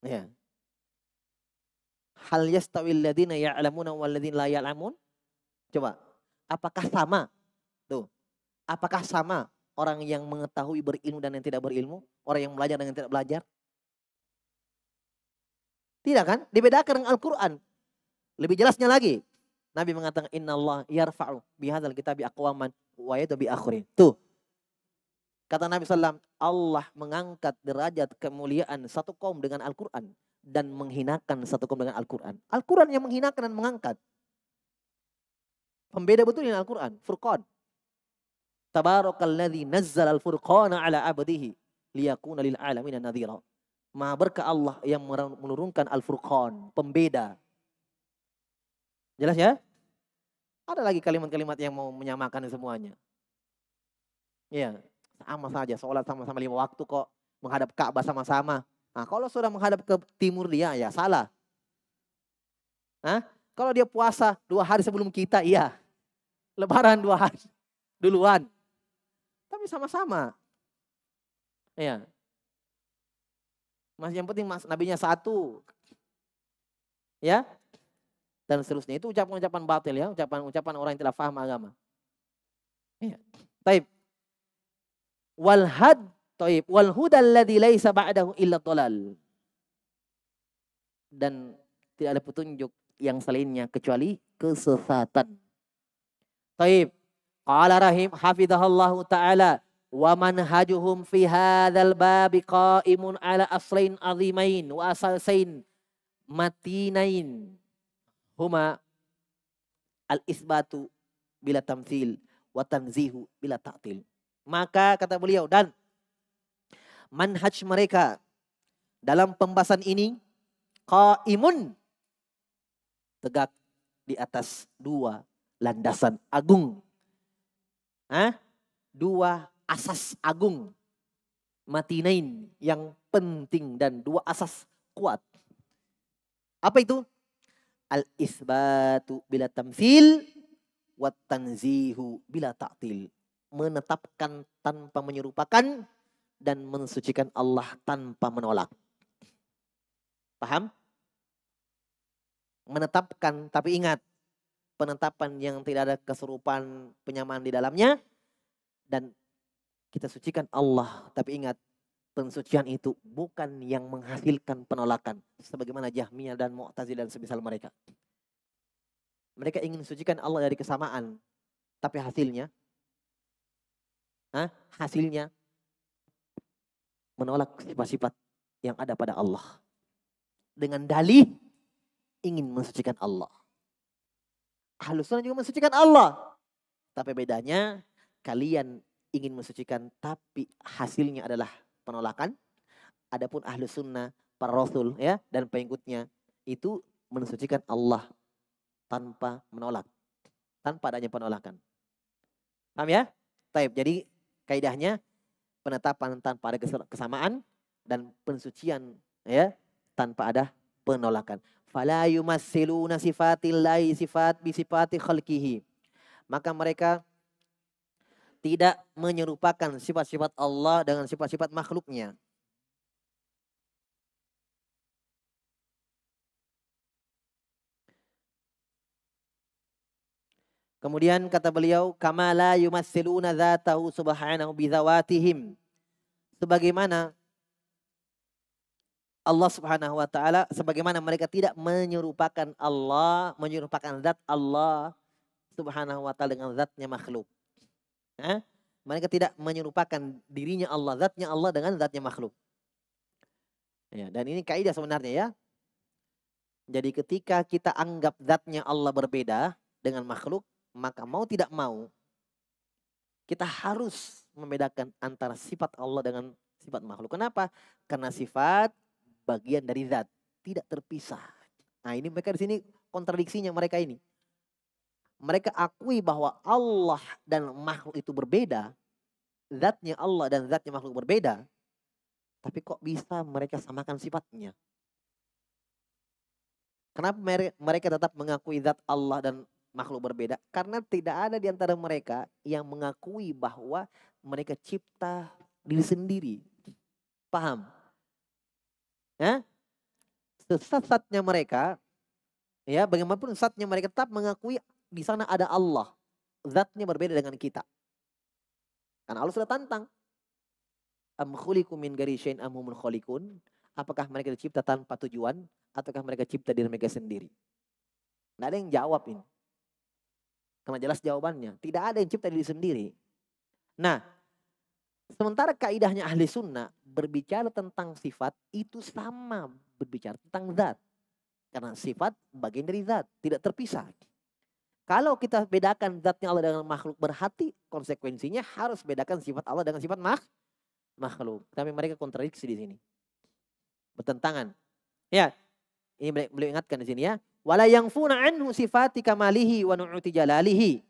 Ya. Hal yastawil ladina ya'lamuna wal ladina la ya'lamun? Coba, apakah sama? Tuh. Apakah sama orang yang mengetahui berilmu dan yang tidak berilmu? Orang yang belajar dan yang tidak belajar? Tidak kan? Dibedakan dengan Al-Quran. Lebih jelasnya lagi. Nabi mengatakan, Inna Allah yarfa'u bihadal kitab bi wa yaitu bi akhirin. Tuh, Kata Nabi SAW, Allah mengangkat derajat kemuliaan satu kaum dengan Al-Quran. Dan menghinakan satu kaum dengan Al-Quran. Al-Quran yang menghinakan dan mengangkat. Pembeda betul dengan Al-Quran. Furqan. Tabarakalladzi nazzal al-furqana ala abdihi. Liyakuna lil alamina nadhira. Maha berkah Allah yang menurunkan Al-Furqan. Pembeda. Jelas ya? Ada lagi kalimat-kalimat yang mau menyamakan semuanya. Ya, sama saja, sholat sama-sama lima waktu kok. Menghadap Ka'bah sama-sama. Nah, kalau sudah menghadap ke timur dia, ya salah. Nah, kalau dia puasa dua hari sebelum kita, iya. Lebaran dua hari duluan. Tapi sama-sama. Iya. Mas yang penting mas nabinya satu. Ya. Dan seterusnya itu ucapan-ucapan batil ya, ucapan-ucapan orang yang tidak paham agama. Iya. Tapi wal had taib wal huda alladzi laisa ba'dahu illa dhalal. Dan tidak ada petunjuk yang selainnya kecuali kesesatan. Taib. Qala rahim hafidhahallahu ta'ala wa manhajuhum fi hadzal bab qa'imun ala aslain azimain wa asalsain matinain huma al isbatu bila tamthil wa tanzihu bila ta'til maka kata beliau dan manhaj mereka dalam pembahasan ini qaimun tegak di atas dua landasan agung. Hah? Dua asas agung matinain yang penting dan dua asas kuat. Apa itu? Al-isbatu bila tamfil wat tanzihu bila ta'til menetapkan tanpa menyerupakan dan mensucikan Allah tanpa menolak. Paham? Menetapkan, tapi ingat, penetapan yang tidak ada keserupaan penyamaan di dalamnya dan kita sucikan Allah, tapi ingat pensucian itu bukan yang menghasilkan penolakan sebagaimana Jahmiyah dan Mu'tazilah dan semisal mereka. Mereka ingin sucikan Allah dari kesamaan, tapi hasilnya Hah? Hasilnya menolak sifat-sifat yang ada pada Allah. Dengan dalih ingin mensucikan Allah. Ahlus sunnah juga mensucikan Allah. Tapi bedanya kalian ingin mensucikan tapi hasilnya adalah penolakan. Adapun ahlus sunnah, para rasul ya dan pengikutnya itu mensucikan Allah tanpa menolak. Tanpa adanya penolakan. Paham ya? Taib. Jadi Kaidahnya penetapan tanpa ada kesamaan dan pensucian ya tanpa ada penolakan. Fala yumassiluna sifatillahi sifat bi sifati khalqihi. Maka mereka tidak menyerupakan sifat-sifat Allah dengan sifat-sifat makhluknya. Kemudian kata beliau, Kamala yumassiluna dzatahu subhanahu bizawatihim. Sebagaimana Allah Subhanahu wa taala sebagaimana mereka tidak menyerupakan Allah, menyerupakan zat Allah Subhanahu wa taala dengan zatnya makhluk. Eh? Mereka tidak menyerupakan dirinya Allah, zatnya Allah dengan zatnya makhluk. Ya, dan ini kaidah sebenarnya ya. Jadi ketika kita anggap zatnya Allah berbeda dengan makhluk, maka mau tidak mau kita harus membedakan antara sifat Allah dengan sifat makhluk. Kenapa? Karena sifat bagian dari zat, tidak terpisah. Nah, ini mereka di sini kontradiksinya mereka ini. Mereka akui bahwa Allah dan makhluk itu berbeda, zatnya Allah dan zatnya makhluk berbeda, tapi kok bisa mereka samakan sifatnya? Kenapa mereka tetap mengakui zat Allah dan makhluk berbeda karena tidak ada di antara mereka yang mengakui bahwa mereka cipta diri sendiri. Paham? Ya? sesat mereka ya bagaimanapun satnya mereka tetap mengakui di sana ada Allah. Zatnya berbeda dengan kita. Karena Allah sudah tantang. Am khuliqu min garisyain am humul Apakah mereka dicipta tanpa tujuan ataukah mereka cipta diri mereka sendiri? Nah, ada yang jawab ini. Karena jelas jawabannya. Tidak ada yang cipta diri sendiri. Nah, sementara kaidahnya ahli sunnah berbicara tentang sifat itu sama berbicara tentang zat. Karena sifat bagian dari zat, tidak terpisah. Kalau kita bedakan zatnya Allah dengan makhluk berhati, konsekuensinya harus bedakan sifat Allah dengan sifat mak makhluk. Tapi mereka kontradiksi di sini. Bertentangan. Ya, ini boleh ingatkan di sini ya wala funa anhu sifati kamalihi wa nu'uti jalalihi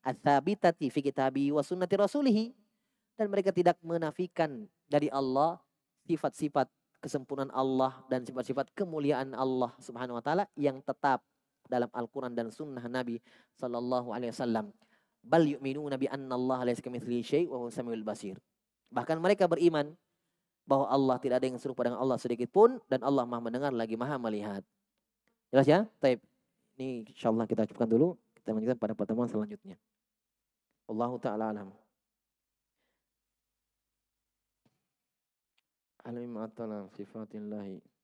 ats fi kitabi wa sunnati rasulih dan mereka tidak menafikan dari Allah sifat-sifat kesempurnaan Allah dan sifat-sifat kemuliaan Allah Subhanahu wa taala yang tetap dalam Al-Qur'an dan sunnah Nabi sallallahu alaihi wasallam. Bal yu'minu nabi anna Allah laisa kamitsli syai' wa huwa samiul basir. Bahkan mereka beriman bahwa Allah tidak ada yang serupa dengan Allah sedikit pun dan Allah Maha mendengar lagi Maha melihat. Jelas ya? Taib. Ini insya Allah kita cukupkan dulu. Kita lanjutkan pada pertemuan selanjutnya. Allahu Ta'ala alam. Alim atalam sifatillahi.